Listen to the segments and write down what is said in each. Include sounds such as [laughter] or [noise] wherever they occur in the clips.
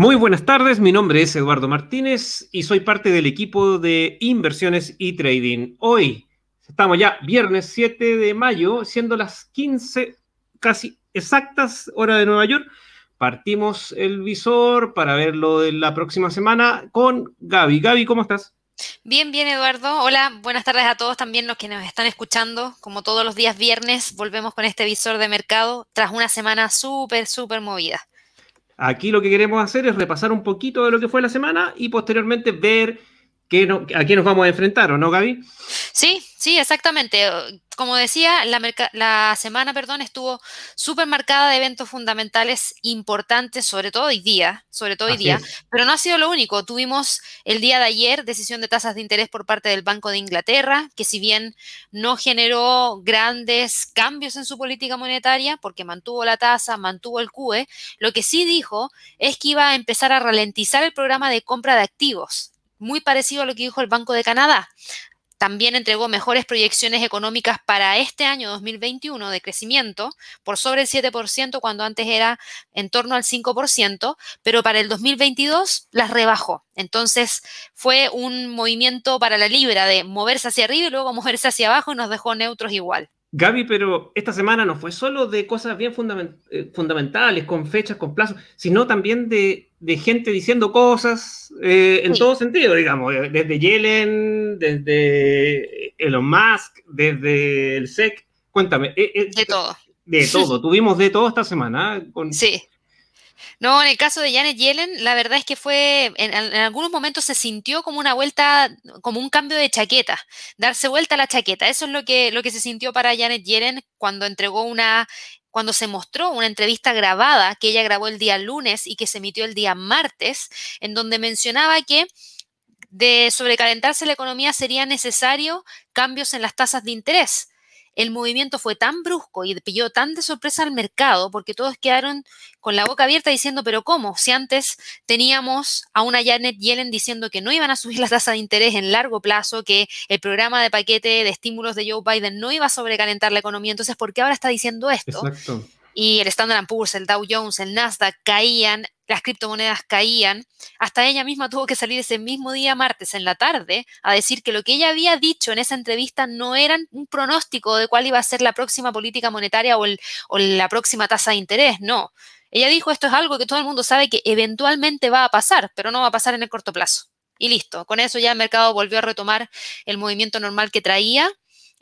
Muy buenas tardes, mi nombre es Eduardo Martínez y soy parte del equipo de inversiones y trading. Hoy estamos ya viernes 7 de mayo, siendo las 15 casi exactas hora de Nueva York. Partimos el visor para ver lo de la próxima semana con Gaby. Gaby, ¿cómo estás? Bien, bien, Eduardo. Hola, buenas tardes a todos también los que nos están escuchando. Como todos los días viernes, volvemos con este visor de mercado tras una semana súper, súper movida. Aquí lo que queremos hacer es repasar un poquito de lo que fue la semana y posteriormente ver a qué nos vamos a enfrentar, ¿o no, Gaby? Sí, sí, exactamente. Como decía, la, semana perdón, estuvo súper marcada de eventos fundamentales importantes, sobre todo hoy día, sobre todo hoy día, pero no ha sido lo único. Tuvimos el día de ayer decisión de tasas de interés por parte del Banco de Inglaterra, que si bien no generó grandes cambios en su política monetaria, porque mantuvo la tasa, mantuvo el QE, lo que sí dijo es que iba a empezar a ralentizar el programa de compra de activos muy parecido a lo que dijo el Banco de Canadá. También entregó mejores proyecciones económicas para este año 2021 de crecimiento, por sobre el 7% cuando antes era en torno al 5%, pero para el 2022 las rebajó. Entonces fue un movimiento para la libra de moverse hacia arriba y luego moverse hacia abajo y nos dejó neutros igual. Gaby, pero esta semana no fue solo de cosas bien eh, fundamentales, con fechas, con plazos, sino también de, gente diciendo cosas eh, en todo sentido, digamos, eh, desde Yellen, desde Elon Musk, desde el SEC. Cuéntame. de todo. De todo, [laughs] tuvimos de todo esta semana. Con, sí. No, en el caso de Janet Yellen, la verdad es que fue, en, algunos momentos se sintió como una vuelta, como un cambio de chaqueta, darse vuelta a la chaqueta. Eso es lo que, lo que se sintió para Janet Yellen cuando entregó una, cuando se mostró una entrevista grabada que ella grabó el día lunes y que se emitió el día martes, en donde mencionaba que de sobrecalentarse la economía sería necesario cambios en las tasas de interés el movimiento fue tan brusco y pilló tan de sorpresa al mercado porque todos quedaron con la boca abierta diciendo, pero ¿cómo? Si antes teníamos a una Janet Yellen diciendo que no iban a subir las tasas de interés en largo plazo, que el programa de paquete de estímulos de Joe Biden no iba a sobrecalentar la economía, entonces ¿por qué ahora está diciendo esto? Y el Standard Poor's, el Dow Jones, el Nasdaq caían las criptomonedas caían, hasta ella misma tuvo que salir ese mismo día martes en la tarde a decir que lo que ella había dicho en esa entrevista no era un pronóstico de cuál iba a ser la próxima política monetaria o, la próxima tasa de interés, no. Ella dijo esto es algo que todo el mundo sabe que eventualmente va a pasar, pero no va a pasar en el corto plazo. Y listo, con eso ya el mercado volvió a retomar el movimiento normal que traía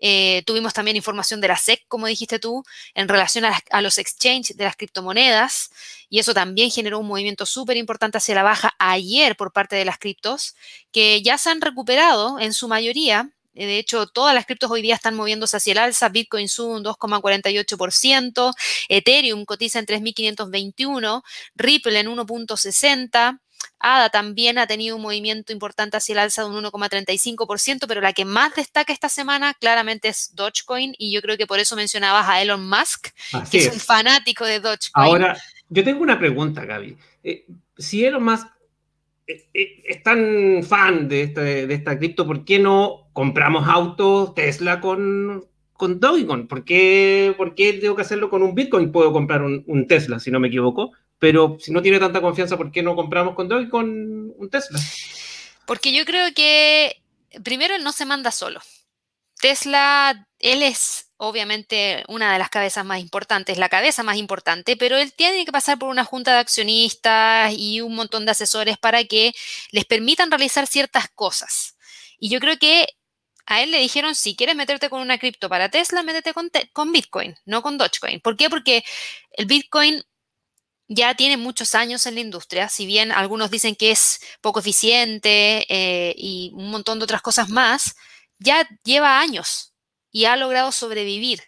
eh, tuvimos también información de la SEC, como dijiste tú, en relación a, a los exchanges de las criptomonedas, y eso también generó un movimiento súper importante hacia la baja ayer por parte de las criptos, que ya se han recuperado en su mayoría. Eh, de hecho, todas las criptos hoy día están moviéndose hacia el alza. Bitcoin sube un 2,48%, Ethereum cotiza en 3.521, Ripple en 1.60. ADA también ha tenido un movimiento importante hacia el alza de un 1,35%, pero la que más destaca esta semana claramente es Dogecoin y yo creo que por eso mencionabas a Elon Musk, que es, un fanático de Dogecoin. Ahora, yo tengo una pregunta, Gaby. Eh, si Elon Musk eh, eh, es tan fan de, este, de esta cripto, ¿por qué no compramos autos Tesla con, con Dogecoin? ¿Por qué, ¿Por qué tengo que hacerlo con un Bitcoin? Puedo comprar un, un, Tesla, si no me equivoco, pero si no tiene tanta confianza, ¿por qué no compramos con Dogecoin un Tesla? Porque yo creo que primero él no se manda solo. Tesla, él es obviamente una de las cabezas más importantes, la cabeza más importante, pero él tiene que pasar por una junta de accionistas y un montón de asesores para que les permitan realizar ciertas cosas. Y yo creo que a él le dijeron, si quieres meterte con una cripto para Tesla, métete con, Bitcoin, no con Dogecoin. ¿Por qué? Porque el Bitcoin ya tiene muchos años en la industria, si bien algunos dicen que es poco eficiente eh, y un montón de otras cosas más, ya lleva años y ha logrado sobrevivir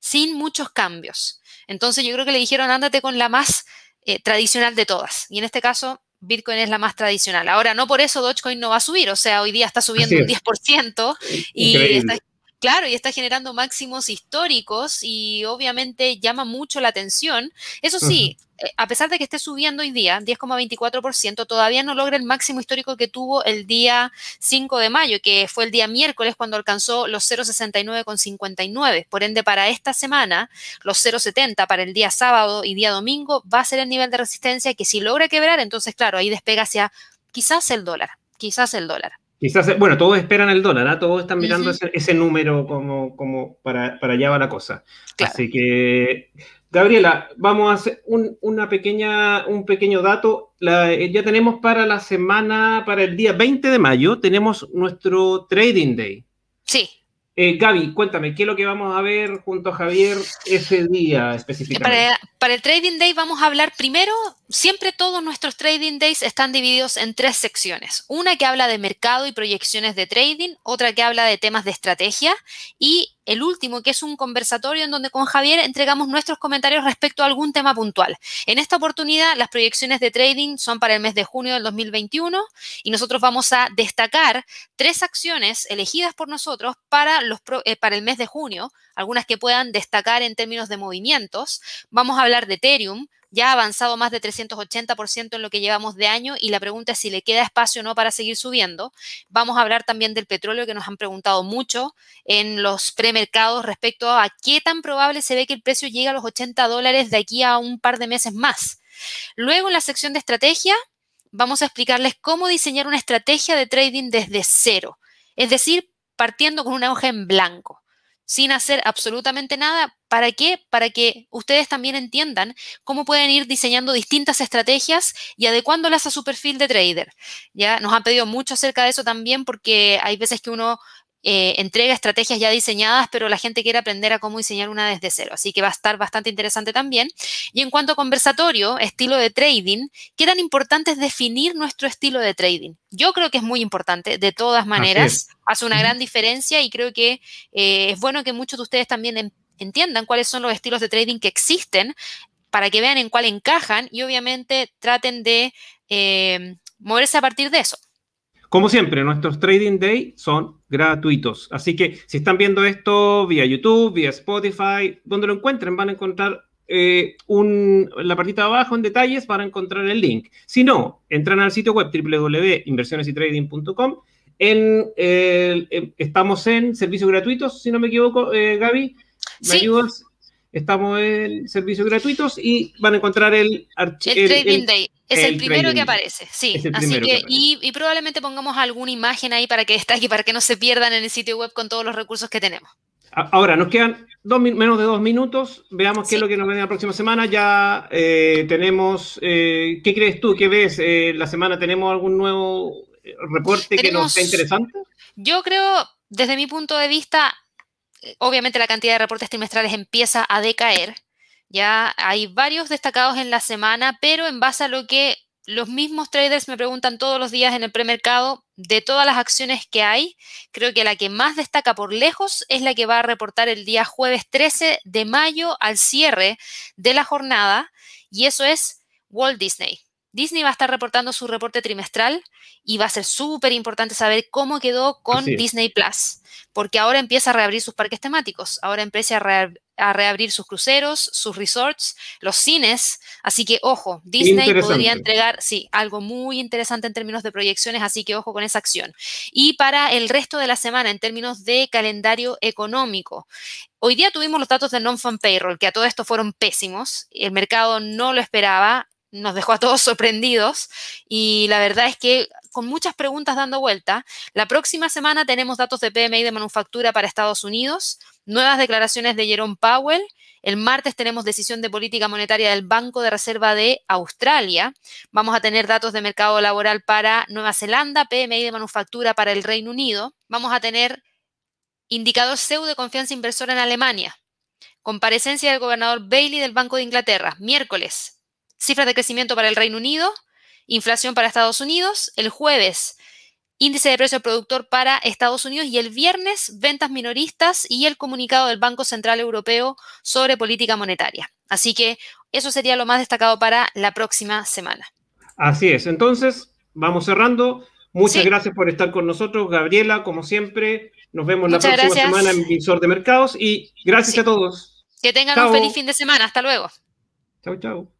sin muchos cambios. Entonces yo creo que le dijeron, ándate con la más eh, tradicional de todas. Y en este caso, Bitcoin es la más tradicional. Ahora, no por eso Dogecoin no va a subir, o sea, hoy día está subiendo un 10% y está, Claro, y está generando máximos históricos y obviamente llama mucho la atención. Eso sí, eh, a pesar de que esté subiendo hoy día 10,24%, todavía no logra el máximo histórico que tuvo el día 5 de mayo, que fue el día miércoles cuando alcanzó los 0,69,59. Por ende, para esta semana, los 0,70 para el día sábado y día domingo va a ser el nivel de resistencia que si logra quebrar, entonces, claro, ahí despega hacia quizás el dólar, quizás el dólar. Quizás, eh, bueno, todos esperan el dólar, ¿ah? todos están mirando ese, número como, como para, allá va la cosa. Así que, Gabriela, vamos a hacer un, una pequeña, un pequeño dato. Eh, ya tenemos para la semana, para el día 20 de mayo, tenemos nuestro Trading Day. Sí. Eh, Gaby, cuéntame, ¿qué es lo que vamos a ver junto a Javier ese día específicamente? para, el Trading Day vamos a hablar primero, siempre todos nuestros Trading Days están divididos en tres secciones. Una que habla de mercado y proyecciones de trading, otra que habla de temas de estrategia y el último, que es un conversatorio en donde con Javier entregamos nuestros comentarios respecto a algún tema puntual. En esta oportunidad, las proyecciones de trading son para el mes de junio del 2021 y nosotros vamos a destacar tres acciones elegidas por nosotros para, los, eh, para el mes de junio, algunas que puedan destacar en términos de movimientos. Vamos a hablar de Ethereum, ya ha avanzado más de 380% en lo que llevamos de año y la pregunta es si le queda espacio o no para seguir subiendo. Vamos a hablar también del petróleo que nos han preguntado mucho en los premercados respecto a qué tan probable se ve que el precio llegue a los 80 dólares de aquí a un par de meses más. Luego en la sección de estrategia vamos a explicarles cómo diseñar una estrategia de trading desde cero, es decir, partiendo con una hoja en blanco sin hacer absolutamente nada, ¿Para qué? Para que ustedes también entiendan cómo pueden ir diseñando distintas estrategias y adecuándolas a su perfil de trader. Ya nos han pedido mucho acerca de eso también porque hay veces que uno eh, entrega estrategias ya diseñadas, pero la gente quiere aprender a cómo diseñar una desde cero. Así que va a estar bastante interesante también. Y en cuanto a conversatorio, estilo de trading, ¿qué tan importante es definir nuestro estilo de trading? Yo creo que es muy importante, de todas maneras, hace una gran diferencia y creo que eh, es bueno que muchos de ustedes también entiendan cuáles son los estilos de trading que existen, para que vean en cuál encajan y obviamente traten de eh, moverse a partir de eso. Como siempre, nuestros Trading Day son gratuitos. Así que si están viendo esto vía YouTube, vía Spotify, donde lo encuentren, van a encontrar eh, la partita de abajo en detalles para encontrar el link. Si no, entran al sitio web www.inversionesytrading.com. En, eh, estamos en servicios gratuitos, si no me equivoco, Gaby. ¿Me ayudas? Estamos en servicios gratuitos y van a encontrar el archivo. El, Trading Day. Es el, primero que aparece, sí. Así que, y, probablemente pongamos alguna imagen ahí para que aquí para que no se pierdan en el sitio web con todos los recursos que tenemos. Ahora, nos quedan menos de dos minutos. Veamos qué es lo que nos viene la próxima semana. Ya eh, tenemos. Eh, ¿Qué crees tú? ¿Qué ves? Eh, ¿La semana tenemos algún nuevo reporte que nos sea interesante? Yo creo, desde mi punto de vista, eh, obviamente la cantidad de reportes trimestrales empieza a decaer. Ya hay varios destacados en la semana, pero en base a lo que los mismos traders me preguntan todos los días en el premercado, de todas las acciones que hay, creo que la que más destaca por lejos es la que va a reportar el día jueves 13 de mayo al cierre de la jornada, y eso es Walt Disney. Disney va a estar reportando su reporte trimestral y va a ser súper importante saber cómo quedó con Disney Plus, porque ahora empieza a reabrir sus parques temáticos, ahora empieza a, reabrir sus cruceros, sus resorts, los cines, así que ojo, Disney podría entregar, sí, algo muy interesante en términos de proyecciones, así que ojo con esa acción. Y para el resto de la semana, en términos de calendario económico, Hoy día tuvimos los datos de non-fund payroll, que a todo esto fueron pésimos. El mercado no lo esperaba nos dejó a todos sorprendidos y la verdad es que con muchas preguntas dando vuelta. La próxima semana tenemos datos de PMI de manufactura para Estados Unidos, nuevas declaraciones de Jerome Powell. El martes tenemos decisión de política monetaria del Banco de Reserva de Australia. Vamos a tener datos de mercado laboral para Nueva Zelanda, PMI de manufactura para el Reino Unido. Vamos a tener indicador CEU de confianza inversora en Alemania. Comparecencia del gobernador Bailey del Banco de Inglaterra, miércoles cifras de crecimiento para el Reino Unido, inflación para Estados Unidos, el jueves índice de precio productor para Estados Unidos y el viernes ventas minoristas y el comunicado del Banco Central Europeo sobre política monetaria. Así que eso sería lo más destacado para la próxima semana. Así es, entonces vamos cerrando. Muchas gracias por estar con nosotros, Gabriela, como siempre. Nos vemos la próxima semana en Visor de Mercados y gracias a todos. Que tengan un feliz fin de semana. Hasta luego. Chau, chau.